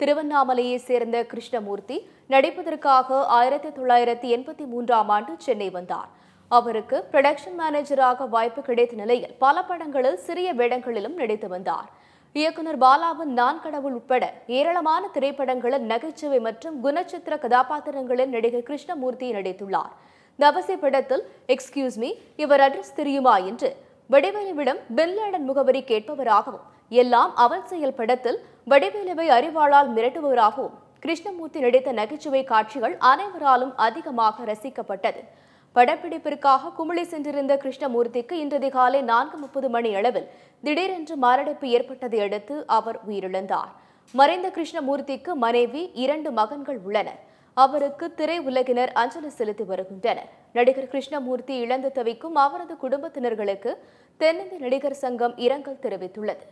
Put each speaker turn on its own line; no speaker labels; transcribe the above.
திருவண்ணாமலையைச் சேர்ந்த கிருஷ்ணமூர்த்தி நடிப்பதற்காக ஆயிரத்தி தொள்ளாயிரத்தி எண்பத்தி மூன்றாம் ஆண்டு சென்னை வந்தார் அவருக்கு ப்ரொடக்ஷன் மேனேஜராக வாய்ப்பு கிடைத்த நிலையில் பல படங்களில் சிறிய வேடங்களிலும் நடித்து வந்தார் இயக்குனர் பாலாவின் நான் கடவுள் உட்பட ஏராளமான திரைப்படங்களில் நகைச்சுவை மற்றும் குணச்சித்திர கதாபாத்திரங்களில் நடிகர் கிருஷ்ணமூர்த்தி நடித்துள்ளார் தவசி படத்தில் எக்ஸ்கியூஸ் மீ இவர் அட்ரஸ் தெரியுமா என்று வடிவேலுவிடம் பில்லாடன் முகவரி கேட்பவராகவும் எல்லாம் அவன் செயல் படத்தில் வடிவேலுவை அறிவாளால் மிரட்டுபவராகவும் கிருஷ்ணமூர்த்தி நடித்த நகைச்சுவை காட்சிகள் அனைவராலும் அதிகமாக ரசிக்கப்பட்டது படப்பிடிப்பிற்காக குமிழி சென்றிருந்த கிருஷ்ணமூர்த்திக்கு இன்றைய காலை நான்கு முப்பது மணி அளவில் திடீரென்று மாரடைப்பு ஏற்பட்டதை அடுத்து அவர் உயிரிழந்தார் மறைந்த கிருஷ்ணமூர்த்திக்கு மனைவி இரண்டு மகன்கள் உள்ளனர் அவருக்கு திரை உலகினர் அஞ்சலி செலுத்தி வருகின்றனர் நடிகர் கிருஷ்ணமூர்த்தி இழந்து தவிக்கும் அவரது குடும்பத்தினர்களுக்கு தென்னிந்திய நடிகர் சங்கம் இரங்கல் தெரிவித்துள்ளது